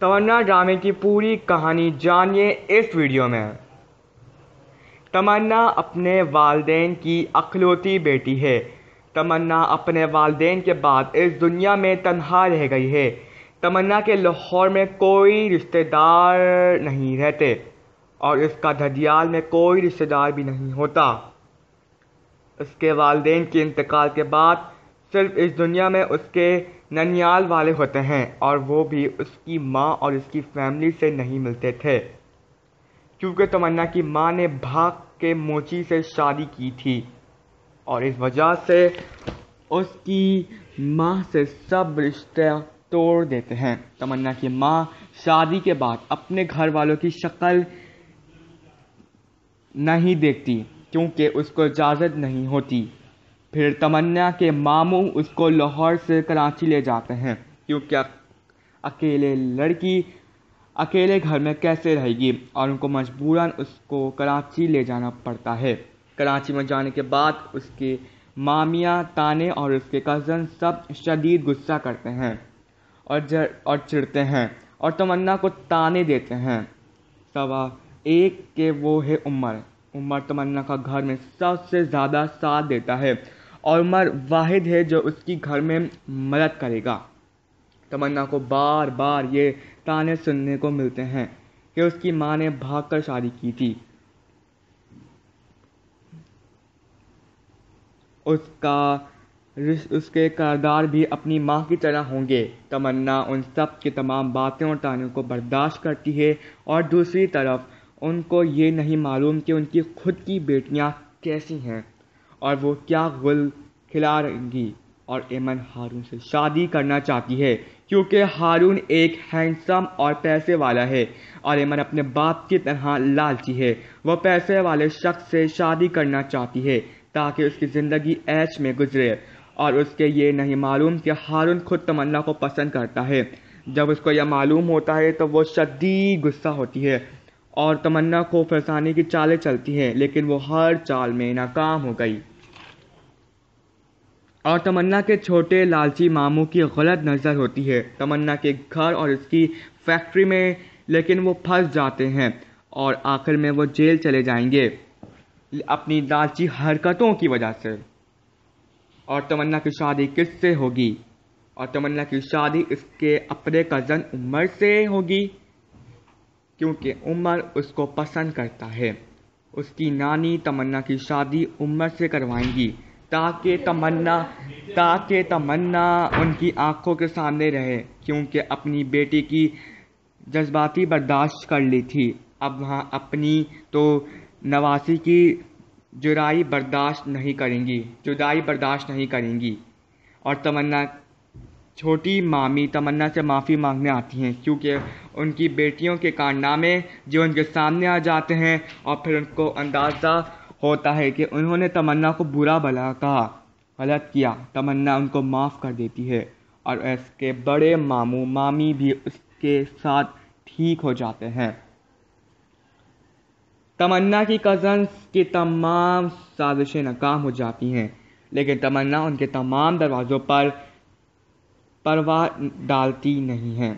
तमन्ना ड्रामे की पूरी कहानी जानिए इस वीडियो में तमन्ना अपने वालदेन की अखलौती बेटी है तमन्ना अपने वालदे के बाद इस दुनिया में तन्हा रह गई है तमन्ना के लाहौर में कोई रिश्तेदार नहीं रहते और इसका धदियाल में कोई रिश्तेदार भी नहीं होता उसके वालदेन के इंतकाल के बाद सिर्फ इस दुनिया में उसके ननियाल वाले होते हैं और वो भी उसकी माँ और उसकी फैमिली से नहीं मिलते थे क्योंकि तमन्ना की माँ ने भाग के मोची से शादी की थी और इस वजह से उसकी माँ से सब रिश्ते तोड़ देते हैं तमन्ना की माँ शादी के बाद अपने घर वालों की शक्ल नहीं देखती क्योंकि उसको इजाज़त नहीं होती फिर तमन्ना के मामू उसको लाहौर से कराची ले जाते हैं क्योंकि अकेले लड़की अकेले घर में कैसे रहेगी और उनको मजबूरन उसको कराची ले जाना पड़ता है कराची में जाने के बाद उसके मामिया ताने और उसके कज़न सब शदीद गुस्सा करते हैं और जर और चिड़ते हैं और तमन्ना को ताने देते हैं सवा एक के वो है उमर उमर तमन्ना का घर में सबसे ज़्यादा साथ देता है और उमर वाहिद है जो उसकी घर में मदद करेगा तमन्ना को बार बार ये ताने सुनने को मिलते हैं कि उसकी माँ ने भागकर शादी की थी उसका उसके करदार भी अपनी माँ की तरह होंगे तमन्ना उन सब की तमाम बातें और तानों को बर्दाश्त करती है और दूसरी तरफ उनको ये नहीं मालूम कि उनकी खुद की बेटियाँ कैसी हैं और वो क्या गुल रहेंगी और ऐमन हारून से शादी करना चाहती है क्योंकि हारून एक हैंडसम और पैसे वाला है और ऐमन अपने बाप की तरह लालची है वह पैसे वाले शख्स से शादी करना चाहती है ताकि उसकी ज़िंदगी ऐश में गुजरे और उसके ये नहीं मालूम कि हारून खुद तमन्ना को पसंद करता है जब उसको यह मालूम होता है तो वो शदीद गुस्सा होती है और तमन्ना को फंसाने की चालें चलती हैं लेकिन वो हर चाल में नाकाम हो गई और तमन्ना के छोटे लालची मामू की गलत नज़र होती है तमन्ना के घर और इसकी फैक्ट्री में लेकिन वो फंस जाते हैं और आखिर में वो जेल चले जाएंगे अपनी लालची हरकतों की वजह से और तमन्ना की शादी किससे होगी और तमन्ना की शादी इसके अपने कज़न उमर से होगी क्योंकि उमर उसको पसंद करता है उसकी नानी तमन्ना की शादी उमर से करवाएंगी ताकि तमन्ना ताकि तमन्ना उनकी आंखों के सामने रहे क्योंकि अपनी बेटी की जज्बाती बर्दाश्त कर ली थी अब वहाँ अपनी तो नवासी की जुराई बर्दाश्त नहीं करेंगी जुदाई बर्दाश्त नहीं करेंगी और तमन्ना छोटी मामी तमन्ना से माफ़ी मांगने आती हैं क्योंकि उनकी बेटियों के कारनामे जो उनके सामने आ जाते हैं और फिर उनको अंदाज़ा होता है कि उन्होंने तमन्ना को बुरा भला कहा गलत किया तमन्ना उनको माफ़ कर देती है और इसके बड़े मामू मामी भी उसके साथ ठीक हो जाते हैं तमन्ना की कज़न्स की तमाम साजिशें नाकाम हो जाती हैं लेकिन तमन्ना उनके तमाम दरवाज़ों पर परवाह डालती नहीं है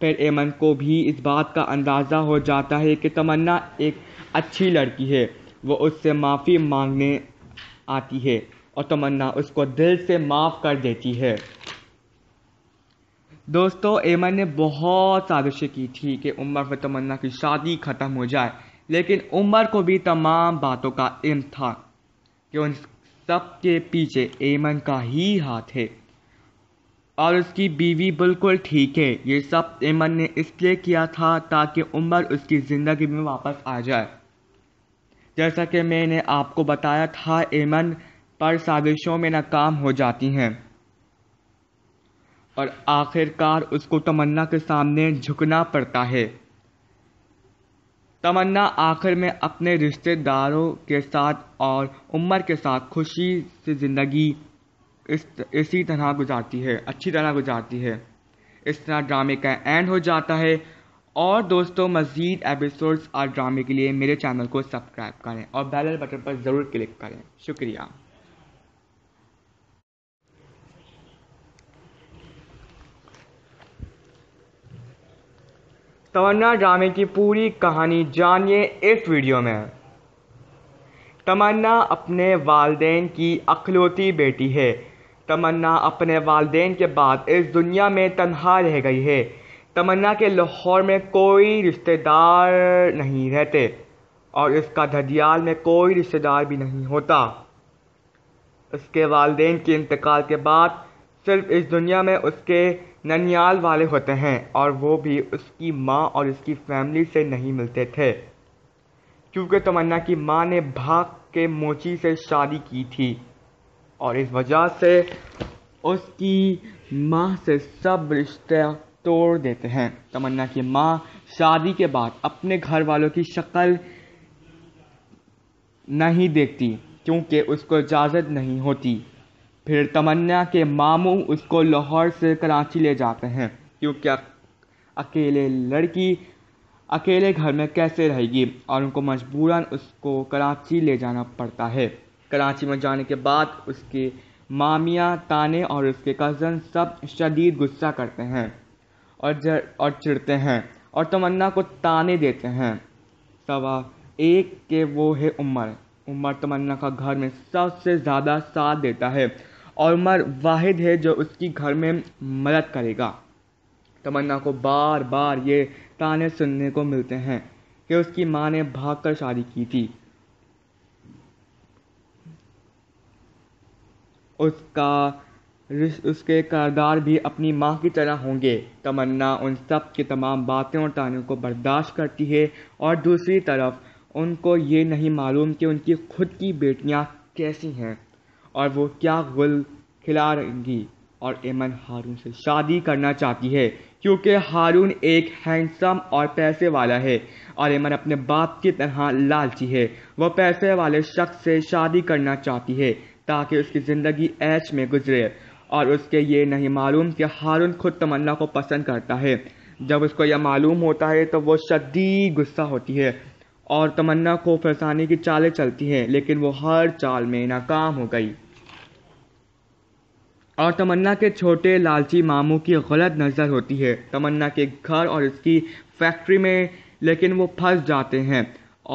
फिर एमन को भी इस बात का अंदाज़ा हो जाता है कि तमन्ना एक अच्छी लड़की है वो उससे माफ़ी मांगने आती है और तमन्ना उसको दिल से माफ़ कर देती है दोस्तों एमन ने बहुत साजिशें की थी कि उमर व तमन्ना की शादी ख़त्म हो जाए लेकिन उमर को भी तमाम बातों का इम था कि उन सब के पीछे एमन का ही हाथ है और उसकी बीवी बिल्कुल ठीक है ये सब एमन ने इसलिए किया था ताकि उमर उसकी ज़िंदगी में वापस आ जाए जैसा कि मैंने आपको बताया था एमन पर साजिशों में नाकाम हो जाती हैं और आखिरकार उसको तमन्ना के सामने झुकना पड़ता है तमन्ना आखिर में अपने रिश्तेदारों के साथ और उमर के साथ खुशी से ज़िंदगी इस इसी तरह गुजारती है अच्छी तरह गुजारती है इस तरह ड्रामे का एंड हो जाता है और दोस्तों मज़ीद एपिसोड्स और ड्रामे के लिए मेरे चैनल को सब्सक्राइब करें और बेल बटन पर ज़रूर क्लिक करें शुक्रिया तमन्ना ड्रामे की पूरी कहानी जानिए इस वीडियो में तमन्ना अपने वालदेन की अखलौती बेटी है तमन्ना अपने वालदे के बाद इस दुनिया में तनहा रह गई है तमन्ना के लाहौर में कोई रिश्तेदार नहीं रहते और इसका धदियाल में कोई रिश्तेदार भी नहीं होता उसके वालदे के इंतकाल के बाद सिर्फ इस दुनिया में उसके ननियाल वाले होते हैं और वो भी उसकी माँ और उसकी फैमिली से नहीं मिलते थे क्योंकि तमन्ना की माँ ने भाग के मोची से शादी की थी और इस वजह से उसकी माँ से सब रिश्ते तोड़ देते हैं तमन्ना की माँ शादी के बाद अपने घर वालों की शक्ल नहीं देखती क्योंकि उसको इजाज़त नहीं होती फिर तमन्ना के मामू उसको लाहौर से कराची ले जाते हैं क्योंकि अकेले लड़की अकेले घर में कैसे रहेगी और उनको मजबूरन उसको कराची ले जाना पड़ता है कराची में जाने के बाद उसके मामिया ताने और उसके कज़न सब शदीद गुस्सा करते हैं और जर और चिड़ते हैं और तमन्ना को ताने देते हैं सवा एक के वो है उमर उमर तमन्ना का घर में सबसे ज़्यादा साथ देता है और उमर वाहिद है जो उसकी घर में मदद करेगा तमन्ना को बार बार ये ताने सुनने को मिलते हैं कि उसकी माँ ने भाग कर शादी की थी उसका उसके करदार भी अपनी माँ की तरह होंगे तमन्ना उन सब की तमाम बातें और तानों को बर्दाश्त करती है और दूसरी तरफ उनको ये नहीं मालूम कि उनकी खुद की बेटियाँ कैसी हैं और वो क्या गुल खिला रहेंगी और एमन हारून से शादी करना चाहती है क्योंकि हारून एक हैंडसम और पैसे वाला है और एमन अपने बाप की तरह लालची है वह पैसे वाले शख्स से शादी करना चाहती है ताकि उसकी ज़िंदगी ऐच में गुजरे और उसके ये नहीं मालूम कि हारून खुद तमन्ना को पसंद करता है जब उसको यह मालूम होता है तो वो शदी गुस्सा होती है और तमन्ना को फंसाने की चालें चलती हैं लेकिन वो हर चाल में नाकाम हो गई और तमन्ना के छोटे लालची मामू की गलत नज़र होती है तमन्ना के घर और उसकी फैक्ट्री में लेकिन वो फंस जाते हैं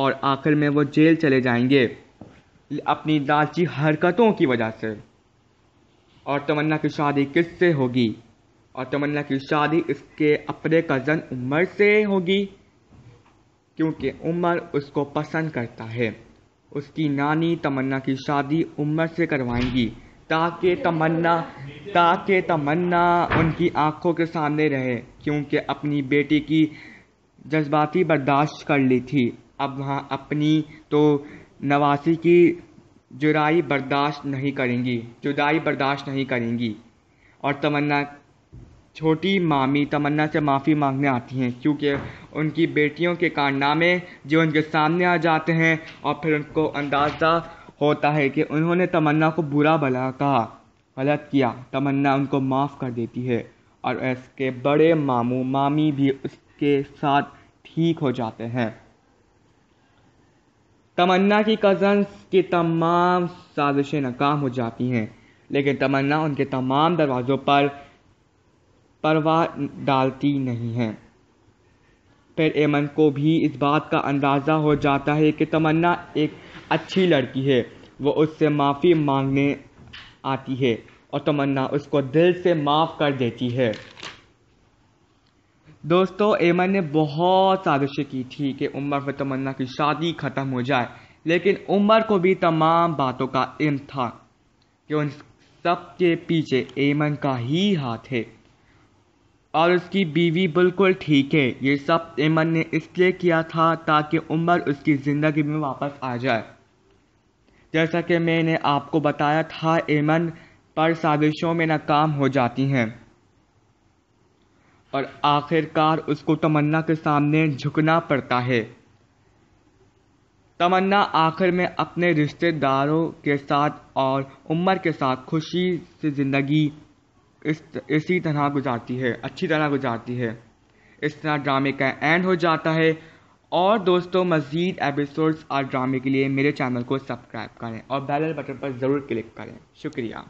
और आखिर में वो जेल चले जाएंगे अपनी लालची हरकतों की वजह से और तमन्ना की शादी किससे होगी और तमन्ना की शादी इसके अपने कज़न उमर से होगी क्योंकि उमर उसको पसंद करता है उसकी नानी तमन्ना की शादी उमर से करवाएंगी ताकि तमन्ना ताकि तमन्ना उनकी आंखों के सामने रहे क्योंकि अपनी बेटी की जज्बाती बर्दाश्त कर ली थी अब वहाँ अपनी तो नवासी की जुराई बर्दाश्त नहीं करेंगी जुदाई बर्दाश्त नहीं करेंगी और तमन्ना छोटी मामी तमन्ना से माफ़ी मांगने आती हैं क्योंकि उनकी बेटियों के कारनामे जो उनके सामने आ जाते हैं और फिर उनको अंदाज़ा होता है कि उन्होंने तमन्ना को बुरा भला कहा गलत किया तमन्ना उनको माफ़ कर देती है और इसके बड़े मामू मामी भी उसके साथ ठीक हो जाते हैं तमन्ना की कज़न्स की तमाम साजिशें नाकाम हो जाती हैं लेकिन तमन्ना उनके तमाम दरवाज़ों पर परवाह डालती नहीं है फिर एमन को भी इस बात का अंदाज़ा हो जाता है कि तमन्ना एक अच्छी लड़की है वो उससे माफ़ी मांगने आती है और तमन्ना उसको दिल से माफ़ कर देती है दोस्तों एमन ने बहुत साजिशें की थी कि उमर व तमन्ना की शादी ख़त्म हो जाए लेकिन उमर को भी तमाम बातों का इम था कि उन सब के पीछे एमन का ही हाथ है और उसकी बीवी बिल्कुल ठीक है ये सब एमन ने इसलिए किया था ताकि उमर उसकी ज़िंदगी में वापस आ जाए जैसा कि मैंने आपको बताया था एमन पर साजिशों में नाकाम हो जाती हैं और आखिरकार उसको तमन्ना के सामने झुकना पड़ता है तमन्ना आखिर में अपने रिश्तेदारों के साथ और उम्र के साथ खुशी से ज़िंदगी इस इसी तरह गुजारती है अच्छी तरह गुजारती है इस तरह ड्रामे का एंड हो जाता है और दोस्तों मज़ीद एपिसोड्स और ड्रामे के लिए मेरे चैनल को सब्सक्राइब करें और बेल बटन पर ज़रूर क्लिक करें शुक्रिया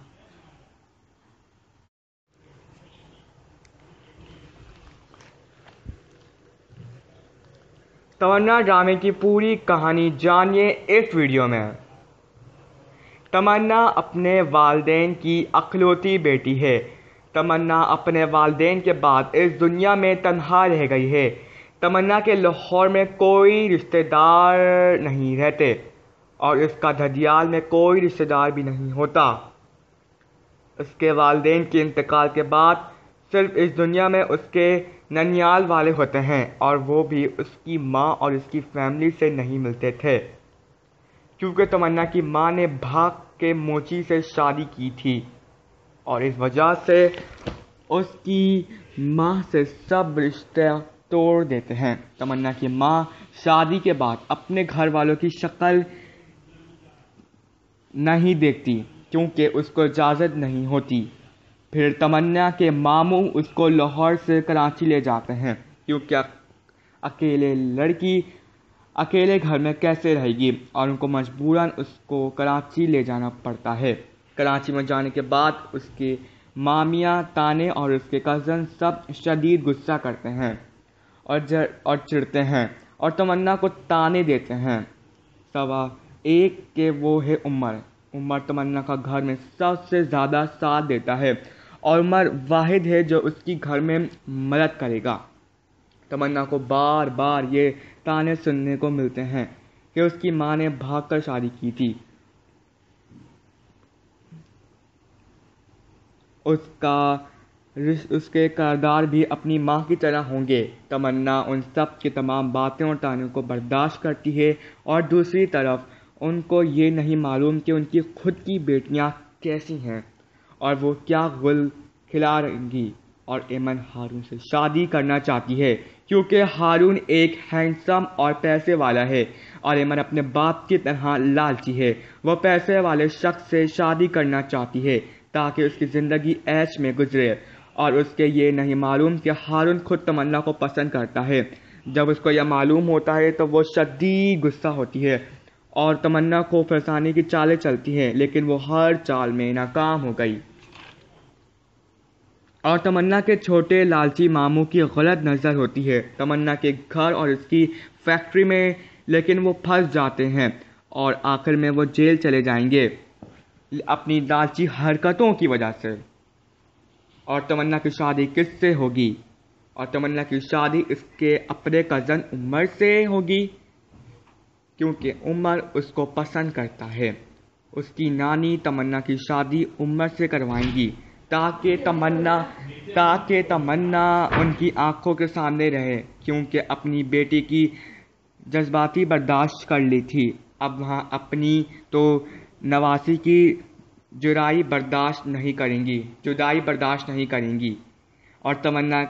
तमन्ना ड्रामे की पूरी कहानी जानिए इस वीडियो में तमन्ना अपने वालदे की अखलौती बेटी है तमन्ना अपने वालदे के बाद इस दुनिया में तनहा रह गई है तमन्ना के लाहौर में कोई रिश्तेदार नहीं रहते और इसका धदियाल में कोई रिश्तेदार भी नहीं होता उसके वालदेन के इंतकाल के बाद सिर्फ इस दुनिया में उसके ननियाल वाले होते हैं और वो भी उसकी माँ और उसकी फैमिली से नहीं मिलते थे क्योंकि तमन्ना की माँ ने भाग के मोची से शादी की थी और इस वजह से उसकी माँ से सब रिश्ते तोड़ देते हैं तमन्ना की माँ शादी के बाद अपने घर वालों की शक्ल नहीं देखती क्योंकि उसको इजाज़त नहीं होती फिर तमन्ना के मामू उसको लाहौर से कराची ले जाते हैं क्योंकि अकेले लड़की अकेले घर में कैसे रहेगी और उनको मजबूरन उसको कराची ले जाना पड़ता है कराची में जाने के बाद उसके मामिया ताने और उसके कज़न सब शदीद गुस्सा करते हैं और जर और चिड़ते हैं और तमन्ना को ताने देते हैं सवा एक के वो है उमर उमर तमन्ना का घर में सबसे ज़्यादा साथ देता है और उमर वाहिद है जो उसकी घर में मदद करेगा तमन्ना को बार बार ये ताने सुनने को मिलते हैं कि उसकी माँ ने भागकर शादी की थी उसका उसके करदार भी अपनी माँ की तरह होंगे तमन्ना उन सब की तमाम बातें और तानों को बर्दाश्त करती है और दूसरी तरफ उनको ये नहीं मालूम कि उनकी खुद की बेटियाँ कैसी हैं और वो क्या गुल खिला रहेंगी और ऐमन हारून से शादी करना चाहती है क्योंकि हारून एक हैंडसम और पैसे वाला है और ऐमन अपने बाप की तरह लालची है वह पैसे वाले शख्स से शादी करना चाहती है ताकि उसकी ज़िंदगी ऐच में गुजरे और उसके ये नहीं मालूम कि हारून खुद तमन्ना को पसंद करता है जब उसको यह मालूम होता है तो वो शदीद गुस्सा होती है और तमन्ना को फंसाने की चालें चलती हैं लेकिन वो हर चाल में नाकाम हो गई और तमन्ना के छोटे लालची मामू की गलत नज़र होती है तमन्ना के घर और इसकी फैक्ट्री में लेकिन वो फंस जाते हैं और आखिर में वो जेल चले जाएंगे अपनी लालची हरकतों की वजह से और तमन्ना की शादी किससे होगी और तमन्ना की शादी इसके अपने कज़न उमर से होगी क्योंकि उमर उसको पसंद करता है उसकी नानी तमन्ना की शादी उमर से करवाएंगी ताकि तमन्ना ताकि तमन्ना उनकी आंखों के सामने रहे क्योंकि अपनी बेटी की जज्बाती बर्दाश्त कर ली थी अब वहाँ अपनी तो नवासी की जुराई बर्दाश्त नहीं करेंगी जुदाई बर्दाश्त नहीं करेंगी और तमन्ना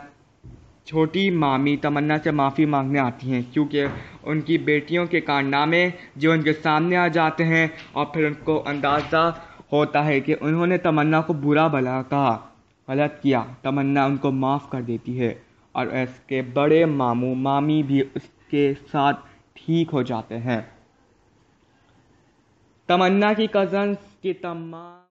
छोटी मामी तमन्ना से माफ़ी मांगने आती हैं क्योंकि उनकी बेटियों के कारनामे जो उनके सामने आ जाते हैं और फिर उनको अंदाज़ा होता है कि उन्होंने तमन्ना को बुरा भला कहा गलत किया तमन्ना उनको माफ़ कर देती है और इसके बड़े मामू मामी भी उसके साथ ठीक हो जाते हैं तमन्ना की कज़न्स की तमाम